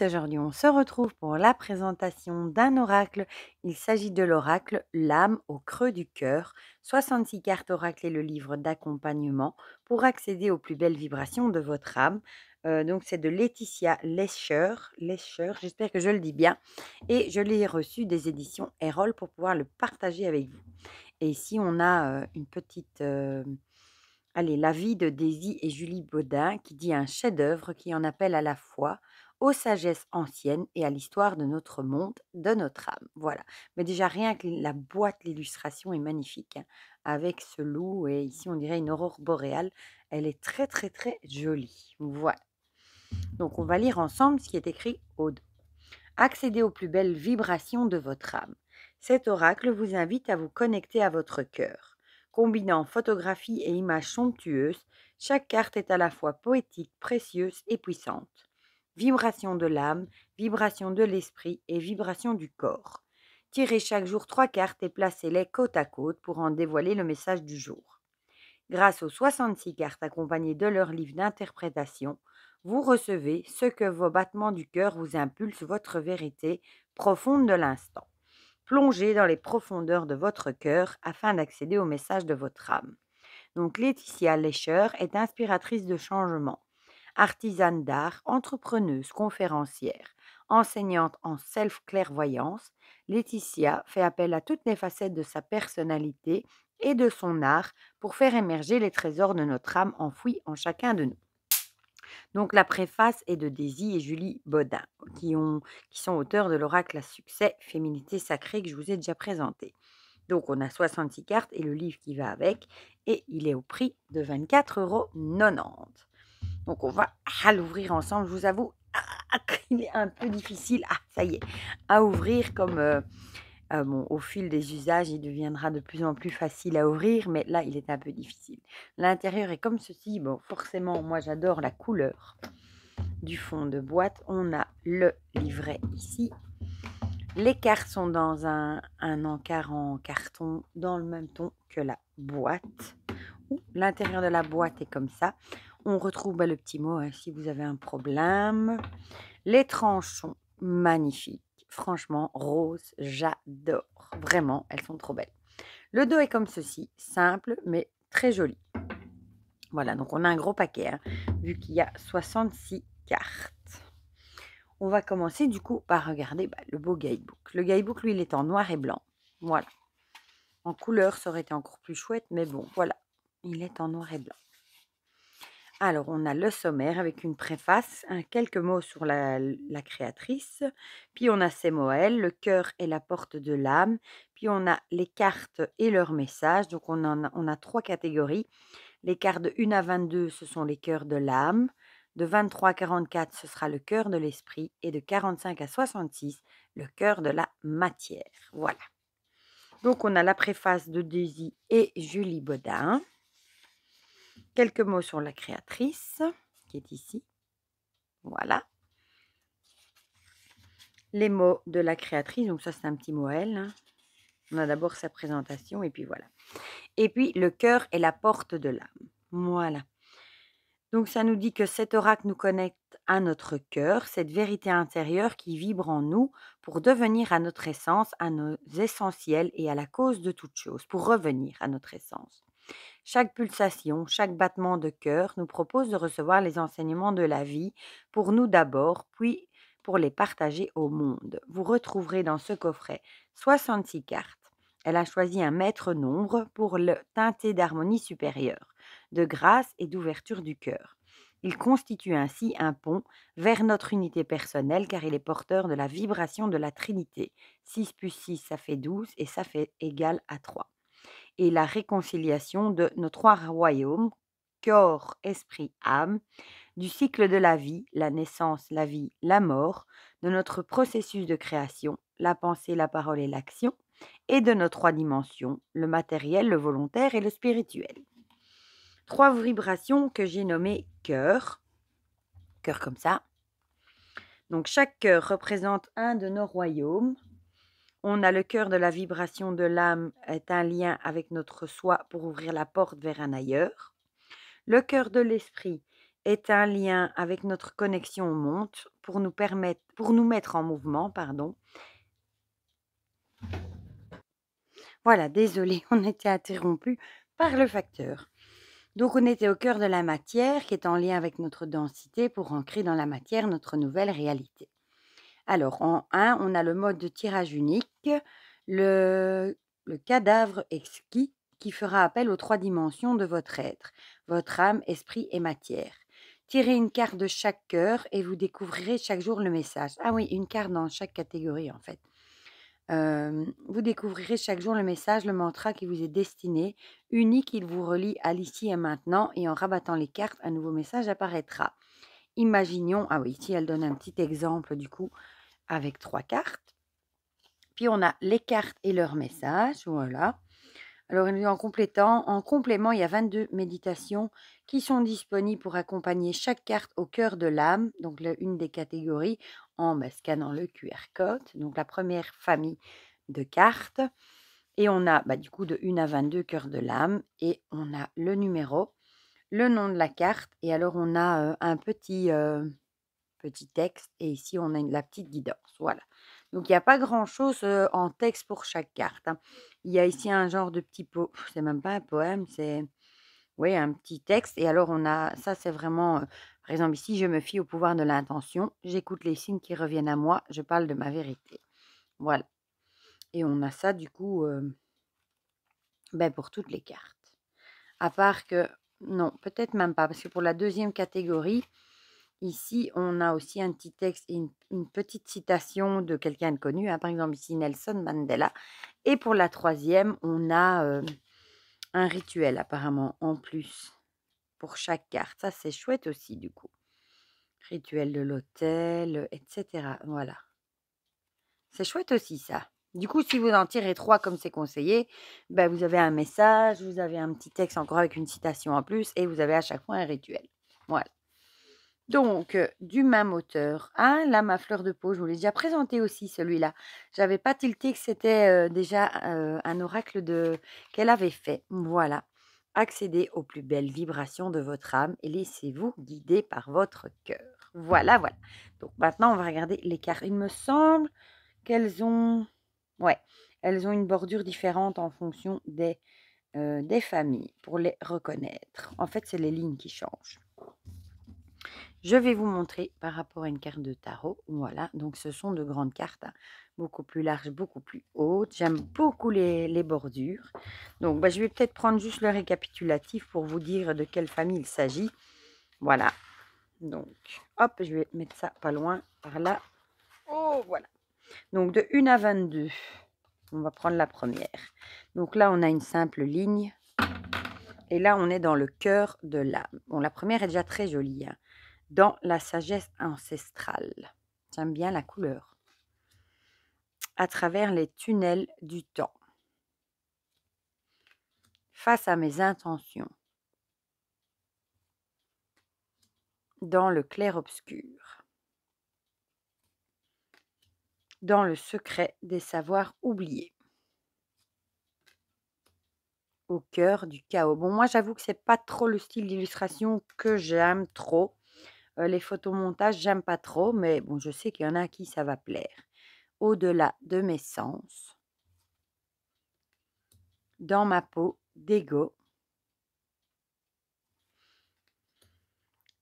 aujourd'hui on se retrouve pour la présentation d'un oracle. Il s'agit de l'oracle L'âme au creux du cœur, 66 cartes oracle et le livre d'accompagnement pour accéder aux plus belles vibrations de votre âme. Euh, donc c'est de Laetitia Lescher, Lescher j'espère que je le dis bien, et je l'ai reçu des éditions Erol pour pouvoir le partager avec vous. Et ici on a euh, une petite... Euh, allez, la vie de Daisy et Julie Baudin qui dit un chef-d'œuvre qui en appelle à la fois aux sagesses anciennes et à l'histoire de notre monde, de notre âme. Voilà. Mais déjà, rien que la boîte, l'illustration est magnifique, hein, avec ce loup, et ici on dirait une aurore boréale. Elle est très, très, très jolie. Voilà. Donc, on va lire ensemble ce qui est écrit au Accédez aux plus belles vibrations de votre âme. Cet oracle vous invite à vous connecter à votre cœur. Combinant photographie et images somptueuses, chaque carte est à la fois poétique, précieuse et puissante vibration de l'âme, vibration de l'esprit et vibration du corps. Tirez chaque jour trois cartes et placez-les côte à côte pour en dévoiler le message du jour. Grâce aux 66 cartes accompagnées de leur livre d'interprétation, vous recevez ce que vos battements du cœur vous impulsent votre vérité profonde de l'instant. Plongez dans les profondeurs de votre cœur afin d'accéder au message de votre âme. Donc Laetitia Lescher est inspiratrice de changement artisane d'art, entrepreneuse, conférencière, enseignante en self-clairvoyance, Laetitia fait appel à toutes les facettes de sa personnalité et de son art pour faire émerger les trésors de notre âme enfouis en chacun de nous. Donc la préface est de Daisy et Julie Baudin, qui, sont auteurs de l'oracle à succès Féminité sacrée que je vous ai déjà présenté. Donc on a 66 cartes et le livre qui va avec, et il est au prix de 24,90 euros. Donc, on va l'ouvrir ensemble. Je vous avoue, ah, il est un peu difficile. Ah, ça y est, à ouvrir comme... Euh, euh, au fil des usages, il deviendra de plus en plus facile à ouvrir, mais là, il est un peu difficile. L'intérieur est comme ceci. Bon, forcément, moi, j'adore la couleur du fond de boîte. On a le livret ici. Les cartes sont dans un, un encart en carton, dans le même ton que la boîte. L'intérieur de la boîte est comme ça. On retrouve bah, le petit mot hein, si vous avez un problème. Les tranches sont magnifiques. Franchement, rose, j'adore. Vraiment, elles sont trop belles. Le dos est comme ceci, simple mais très joli. Voilà, donc on a un gros paquet, hein, vu qu'il y a 66 cartes. On va commencer du coup par regarder bah, le beau guidebook. Le guidebook, lui, il est en noir et blanc. Voilà. En couleur, ça aurait été encore plus chouette, mais bon, voilà. Il est en noir et blanc. Alors, on a le sommaire avec une préface, quelques mots sur la, créatrice, puis on a ses moelles, le cœur et la porte de l'âme, puis on a les cartes et leurs messages, donc on, a, trois catégories. Les cartes de 1 à 22, ce sont les cœurs de l'âme, de 23 à 44, ce sera le cœur de l'esprit, et de 45 à 66, le cœur de la matière. Voilà. Donc, on a la préface de Daisy et Julie Baudin. Quelques mots sur la créatrice qui est ici. Voilà. Les mots de la créatrice, donc ça c'est un petit mot elle. Hein. On a d'abord sa présentation et puis voilà. Et puis le cœur est la porte de l'âme. Voilà. Donc ça nous dit que cet oracle nous connecte à notre cœur, cette vérité intérieure qui vibre en nous pour devenir à notre essence, à nos essentiels et à la cause de toute chose, pour revenir à notre essence. Chaque pulsation, chaque battement de cœur nous propose de recevoir les enseignements de la vie, pour nous d'abord, puis pour les partager au monde. Vous retrouverez dans ce coffret 66 cartes. Elle a choisi un maître nombre pour le teinter d'harmonie supérieure, de grâce et d'ouverture du cœur. Il constitue ainsi un pont vers notre unité personnelle car il est porteur de la vibration de la Trinité. 6 plus 6, ça fait 12 et ça fait égal à 3 et la réconciliation de nos trois royaumes, corps, esprit, âme, du cycle de la vie, la naissance, la vie, la mort, de notre processus de création, la pensée, la parole et l'action, et de nos trois dimensions, le matériel, le volontaire et le spirituel. Trois vibrations que j'ai nommées cœur, cœur comme ça. Donc chaque cœur représente un de nos royaumes, on a le cœur de la vibration de l'âme est un lien avec notre soi pour ouvrir la porte vers un ailleurs. Le cœur de l'esprit est un lien avec notre connexion au monde pour nous permettre pour nous mettre en mouvement, pardon. Voilà, désolé, on était interrompu par le facteur. Donc on était au cœur de la matière qui est en lien avec notre densité pour ancrer dans la matière notre nouvelle réalité. Alors, en 1, on a le mode de tirage unique, le, cadavre exquis qui fera appel aux trois dimensions de votre être, votre âme, esprit et matière. Tirez une carte de chaque cœur et vous découvrirez chaque jour le message. Ah oui, une carte dans chaque catégorie en fait. vous découvrirez chaque jour le message, le mantra qui vous est destiné, unique, il vous relie à l'ici et maintenant et en rabattant les cartes, un nouveau message apparaîtra imaginons, ah oui, ici elle donne un petit exemple du coup avec trois cartes. Puis on a les cartes et leurs messages voilà. Alors en complétant, en complément, il y a 22 méditations qui sont disponibles pour accompagner chaque carte au cœur de l'âme, donc une des catégories, en bah, scannant le QR code, donc la première famille de cartes. Et on a bah, du coup de 1 à 22 cœurs de l'âme et on a le numéro le nom de la carte et alors on a un petit, petit texte et ici on a la petite guidance. Voilà. Donc il n'y a pas grand chose en texte pour chaque carte. Hein. Il y a ici un genre de petit pot, c'est même pas un poème, c'est oui, un petit texte. Et alors on a, ça c'est vraiment, par exemple ici je me fie au pouvoir de l'intention, j'écoute les signes qui reviennent à moi, je parle de ma vérité. Voilà. Et on a ça du coup ben, pour toutes les cartes. À part que non, peut-être même pas, parce que pour la deuxième catégorie, ici, on a aussi un petit texte et une, petite citation de quelqu'un de connu, hein, par exemple ici Nelson Mandela. Et pour la troisième, on a euh, un rituel apparemment en plus pour chaque carte. Ça, c'est chouette aussi du coup. Rituel de l'hôtel, etc. Voilà. C'est chouette aussi ça. Du coup, si vous en tirez trois comme c'est conseillé, ben vous avez un message, vous avez un petit texte encore avec une citation en plus, et vous avez à chaque fois un rituel. Voilà. Donc, euh, du même auteur, hein, là, ma fleur de peau, je vous l'ai déjà présenté aussi, celui-là. J'avais pas tilté que c'était euh, déjà euh, un oracle de qu'elle avait fait. Voilà. Accédez aux plus belles vibrations de votre âme et laissez-vous guider par votre cœur. Voilà, voilà. Donc, maintenant, on va regarder les cartes. Il me semble qu'elles ont Ouais, elles ont une bordure différente en fonction des, des familles pour les reconnaître. En fait, c'est les lignes qui changent. Je vais vous montrer par rapport à une carte de tarot. Voilà, donc ce sont de grandes cartes, hein, beaucoup plus larges, beaucoup plus hautes. J'aime beaucoup les, bordures. Donc, bah, je vais peut-être prendre juste le récapitulatif pour vous dire de quelle famille il s'agit. Voilà, donc, hop, je vais mettre ça pas loin, par là. Oh, voilà. Donc de 1 à 22, on va prendre la première. Donc là, on a une simple ligne. Et là, on est dans le cœur de l'âme. Bon, la première est déjà très jolie. Hein. Dans la sagesse ancestrale. J'aime bien la couleur. À travers les tunnels du temps. Face à mes intentions. Dans le clair-obscur dans le secret des savoirs oubliés. Au cœur du chaos. Bon, moi j'avoue que c'est pas trop le style d'illustration que j'aime trop. Euh, les photomontages, j'aime pas trop, mais bon, je sais qu'il y en a qui ça va plaire. Au-delà de mes sens, dans ma peau, d'ego,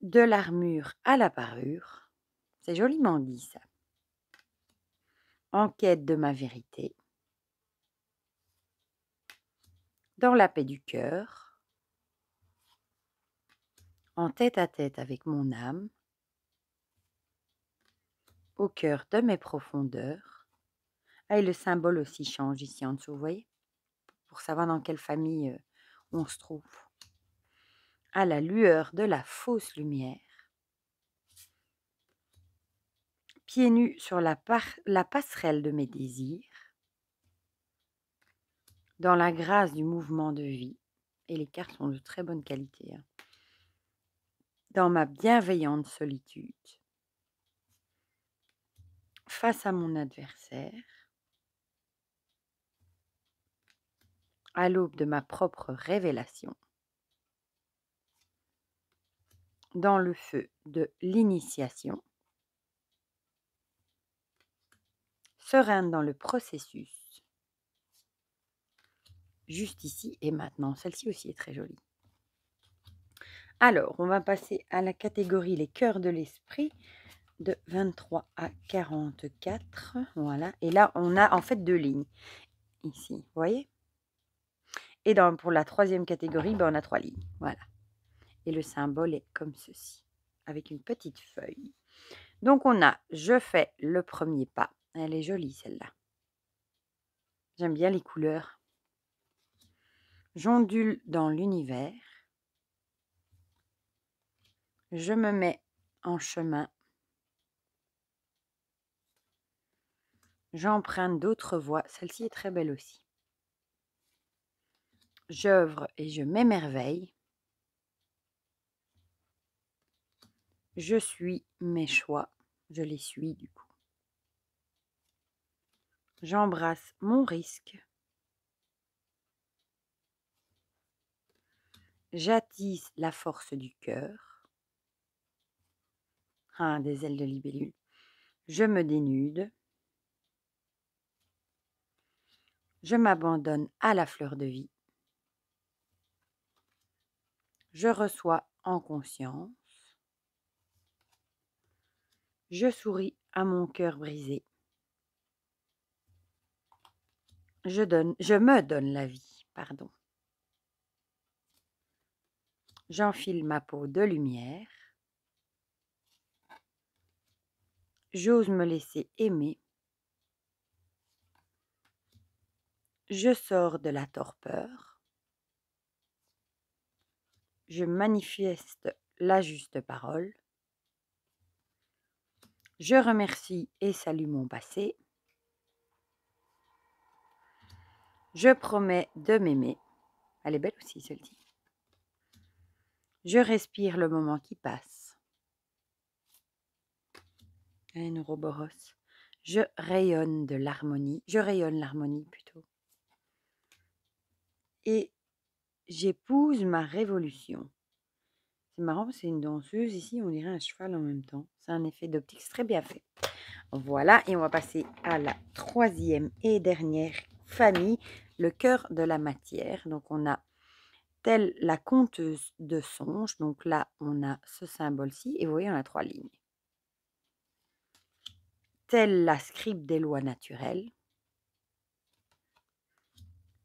de l'armure à la parure. C'est joliment dit ça en quête de ma vérité, dans la paix du cœur, en tête à tête avec mon âme, au cœur de mes profondeurs. Ah, et le symbole aussi change ici en dessous, vous voyez, pour savoir dans quelle famille euh, on se trouve. À la lueur de la fausse lumière pieds nus sur la, passerelle de mes désirs, dans la grâce du mouvement de vie, et les cartes sont de très bonne qualité, hein. dans ma bienveillante solitude, face à mon adversaire, à l'aube de ma propre révélation, dans le feu de l'initiation, serein dans le processus. Juste ici et maintenant. Celle-ci aussi est très jolie. Alors, on va passer à la catégorie les cœurs de l'esprit de 23 à 44. Voilà. Et là, on a en fait deux lignes. Ici, vous voyez Et dans, pour la troisième catégorie, ben, on a trois lignes. Voilà. Et le symbole est comme ceci, avec une petite feuille. Donc, on a « Je fais le premier pas » Elle est jolie celle-là. J'aime bien les couleurs. J'ondule dans l'univers. Je me mets en chemin. J'emprunte d'autres voies. Celle-ci est très belle aussi. J'œuvre et je m'émerveille. Je suis mes choix. Je les suis du coup. J'embrasse mon risque. J'attise la force du cœur. Un ah, des ailes de libellule. Je me dénude. Je m'abandonne à la fleur de vie. Je reçois en conscience. Je souris à mon cœur brisé. Je, donne, je me donne la vie, pardon. J'enfile ma peau de lumière. J'ose me laisser aimer. Je sors de la torpeur. Je manifeste la juste parole. Je remercie et salue mon passé. Je promets de m'aimer. Elle est belle aussi, celle-ci. Je respire le moment qui passe. Un Ouroboros. Je rayonne de l'harmonie. Je rayonne l'harmonie plutôt. Et j'épouse ma révolution. C'est marrant, c'est une danseuse ici, on dirait un cheval en même temps. C'est un effet d'optique très bien fait. Voilà, et on va passer à la troisième et dernière famille, le cœur de la matière. Donc on a telle la conteuse de songes. Donc là, on a ce symbole-ci et vous voyez, on a trois lignes. Telle la scribe des lois naturelles.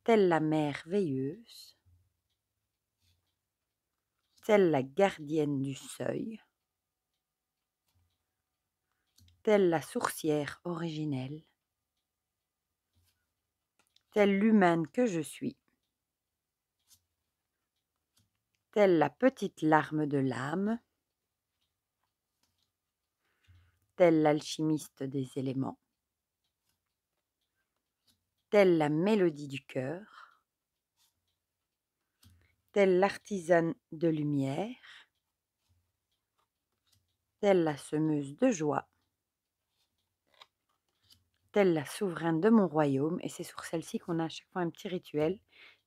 Telle la mère veilleuse. Telle la gardienne du seuil. Telle la sourcière originelle telle l'humaine que je suis, telle la petite larme de l'âme, telle l'alchimiste des éléments, telle la mélodie du cœur, telle l'artisane de lumière, telle la semeuse de joie, telle la souveraine de mon royaume, et c'est sur celle-ci qu'on a à chaque fois un petit rituel,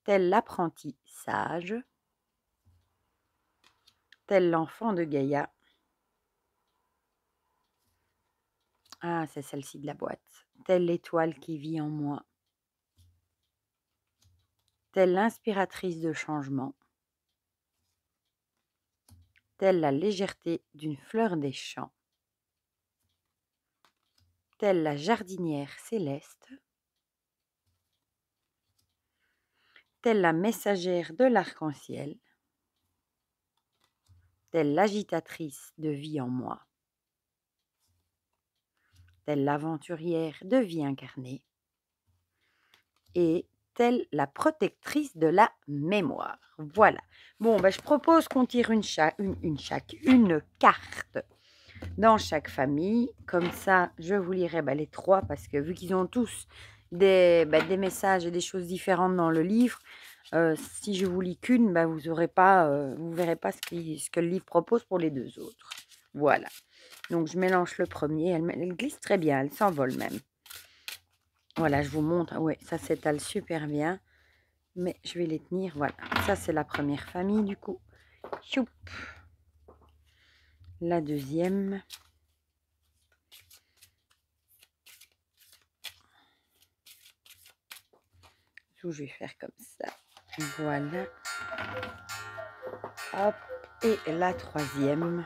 telle l'apprenti sage, Telle l'enfant de Gaïa. Ah, c'est celle-ci de la boîte. Telle l'étoile qui vit en moi. Telle l'inspiratrice de changement. Telle la légèreté d'une fleur des champs telle la jardinière céleste, telle la messagère de l'arc-en-ciel, telle l'agitatrice de vie en moi, telle l'aventurière de vie incarnée, et telle la protectrice de la mémoire. Voilà. Bon, ben, je propose qu'on tire une, une, chaque, une carte dans chaque famille. Comme ça, je vous lirai bah, les trois parce que vu qu'ils ont tous des, bah, messages et des choses différentes dans le livre, euh, si je vous lis qu'une, bah, vous aurez pas, euh, vous verrez pas ce, que le livre propose pour les deux autres. Voilà. Donc je mélange le premier. Elle, glisse très bien, elle s'envole même. Voilà, je vous montre. Ah oui, ça s'étale super bien. Mais je vais les tenir. Voilà. Ça, c'est la première famille du coup. Choup la deuxième. Je vais faire comme ça. Voilà. Hop. Et la troisième.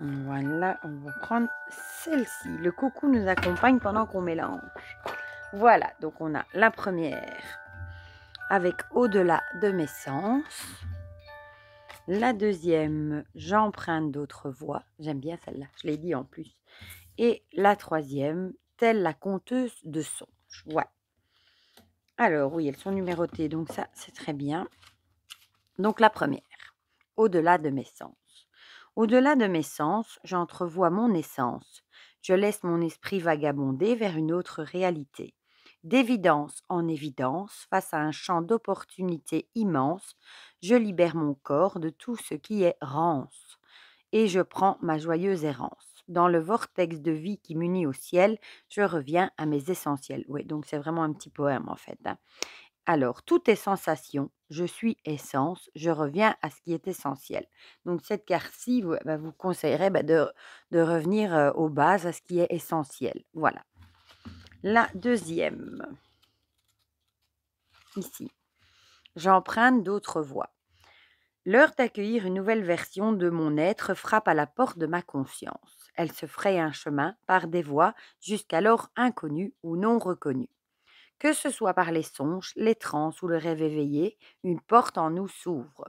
Voilà, on va prendre celle-ci. Le coucou nous accompagne pendant qu'on mélange. Voilà, donc on a la première, avec au-delà de mes sens. La deuxième, j'emprunte d'autres voix. J'aime bien celle-là, je l'ai dit en plus. Et la troisième, telle la conteuse de songes. Ouais. Alors, oui, elles sont numérotées, donc ça, c'est très bien. Donc, la première, au-delà de mes sens. Au-delà de mes sens, j'entrevois mon essence. Je laisse mon esprit vagabonder vers une autre réalité. D'évidence en évidence, face à un champ d'opportunités immense, je libère mon corps de tout ce qui est rance, et je prends ma joyeuse errance. Dans le vortex de vie qui m'unit au ciel, je reviens à mes essentiels. Oui, donc c'est vraiment un petit poème en fait. Hein. Alors, tout est sensation, je suis essence, je reviens à ce qui est essentiel. Donc, cette carte-ci vous, bah, conseillerez conseillerait bah, de, revenir aux bases, à ce qui est essentiel. Voilà la deuxième. Ici, j'emprunte d'autres voies. L'heure d'accueillir une nouvelle version de mon être frappe à la porte de ma conscience. Elle se fraye un chemin par des voies jusqu'alors inconnues ou non reconnues. Que ce soit par les songes, les trans ou le rêve éveillé, une porte en nous s'ouvre.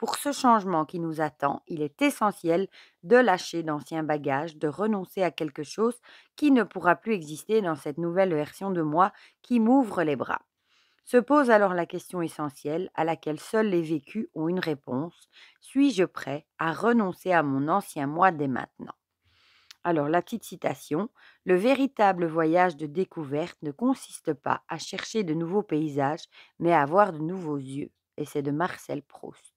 Pour ce changement qui nous attend, il est essentiel de lâcher d'anciens bagages, de renoncer à quelque chose qui ne pourra plus exister dans cette nouvelle version de moi qui m'ouvre les bras. Se pose alors la question essentielle à laquelle seuls les vécus ont une réponse. Suis-je prêt à renoncer à mon ancien moi dès maintenant alors la petite citation, le véritable voyage de découverte ne consiste pas à chercher de nouveaux paysages, mais à avoir de nouveaux yeux. Et c'est de Marcel Proust.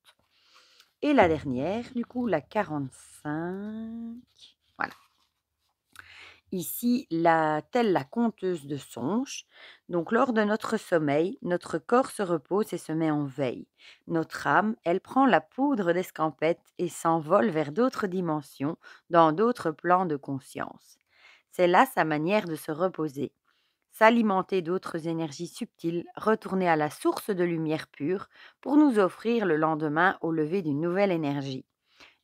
Et la dernière, du coup, la 45. Voilà. Ici, la, telle la conteuse de songe. Donc, lors de notre sommeil, notre corps se repose et se met en veille. Notre âme, elle prend la poudre d'escampette et s'envole vers d'autres dimensions, dans d'autres plans de conscience. C'est là sa manière de se reposer s'alimenter d'autres énergies subtiles, retourner à la source de lumière pure pour nous offrir le lendemain au lever d'une nouvelle énergie.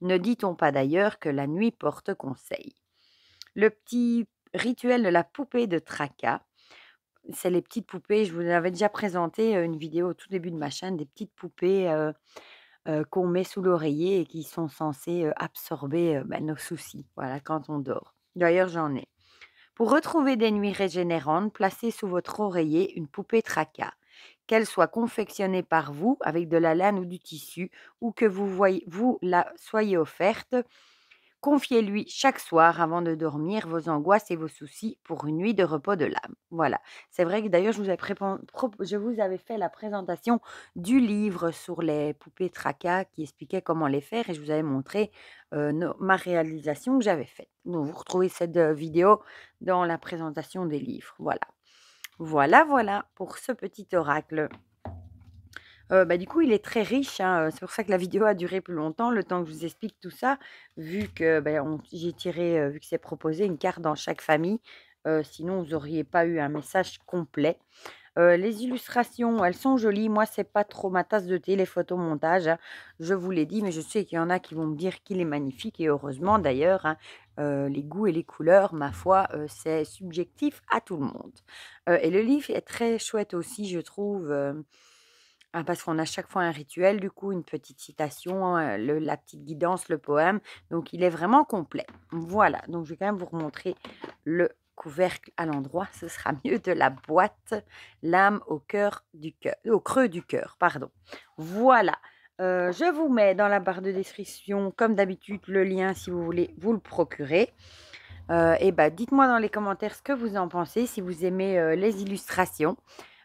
Ne dit-on pas d'ailleurs que la nuit porte conseil Le petit rituel de la poupée de tracas, c'est les petites poupées, je vous avais déjà présenté une vidéo au tout début de ma chaîne, des petites poupées qu'on met sous l'oreiller et qui sont censées absorber bah, nos soucis, voilà, quand on dort. D'ailleurs, j'en ai. Pour retrouver des nuits régénérantes, placez sous votre oreiller une poupée tracas. Qu'elle soit confectionnée par vous avec de la laine ou du tissu, ou que vous, vous la soyez offerte, Confiez-lui chaque soir avant de dormir vos angoisses et vos soucis pour une nuit de repos de l'âme. Voilà. C'est vrai que d'ailleurs, je, vous avais fait la présentation du livre sur les poupées tracas qui expliquait comment les faire et je vous avais montré ma réalisation que j'avais faite. Donc, vous retrouvez cette vidéo dans la présentation des livres. Voilà. Voilà, voilà pour ce petit oracle. Bah, du coup, il est très riche. Hein, c'est pour ça que la vidéo a duré plus longtemps, le temps que je vous explique tout ça, vu que bah, j'ai tiré, vu que c'est proposé, une carte dans chaque famille. sinon, vous n'auriez pas eu un message complet. les illustrations, elles sont jolies. Moi, c'est pas trop ma tasse de thé, les photomontages. Hein. Je vous l'ai dit, mais je sais qu'il y en a qui vont me dire qu'il est magnifique. Et heureusement, d'ailleurs, hein, les goûts et les couleurs, ma foi, c'est subjectif à tout le monde. et le livre est très chouette aussi, je trouve. Hein, parce qu'on a chaque fois un rituel, du coup, une petite citation, hein, la petite guidance, le poème. Donc, il est vraiment complet. Voilà, donc je vais quand même vous remontrer le couvercle à l'endroit. Ce sera mieux de la boîte, l'âme au cœur du cœur, au creux du cœur, pardon. Voilà. Euh, je vous mets dans la barre de description, comme d'habitude, le lien si vous voulez vous le procurer. Euh, et bah, dites-moi dans les commentaires ce que vous en pensez, si vous aimez euh, les illustrations.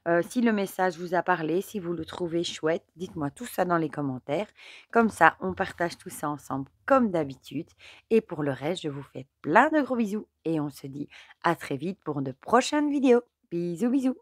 Euh, si le message vous a parlé, si vous le trouvez chouette, dites-moi tout ça dans les commentaires. Comme ça, on partage tout ça ensemble comme d'habitude. Et pour le reste, je vous fais plein de gros bisous et on se dit à très vite pour de prochaines vidéos. Bisous, bisous